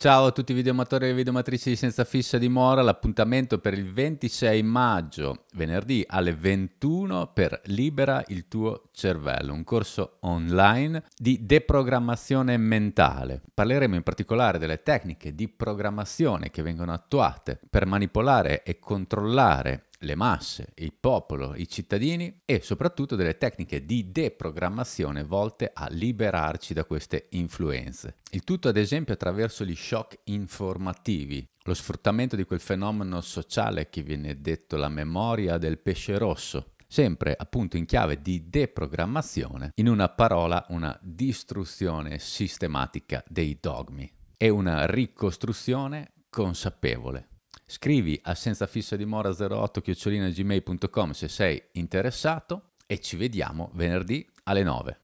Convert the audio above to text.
Ciao a tutti i videomatori e videomatrici di Senza Fissa Dimora, l'appuntamento per il 26 maggio, venerdì alle 21 per Libera il tuo cervello, un corso online di deprogrammazione mentale. Parleremo in particolare delle tecniche di programmazione che vengono attuate per manipolare e controllare le masse, il popolo, i cittadini e soprattutto delle tecniche di deprogrammazione volte a liberarci da queste influenze. Il tutto ad esempio attraverso gli shock informativi, lo sfruttamento di quel fenomeno sociale che viene detto la memoria del pesce rosso, sempre appunto in chiave di deprogrammazione, in una parola una distruzione sistematica dei dogmi e una ricostruzione consapevole. Scrivi a senza fissa dimora 08 gmail.com se sei interessato e ci vediamo venerdì alle 9.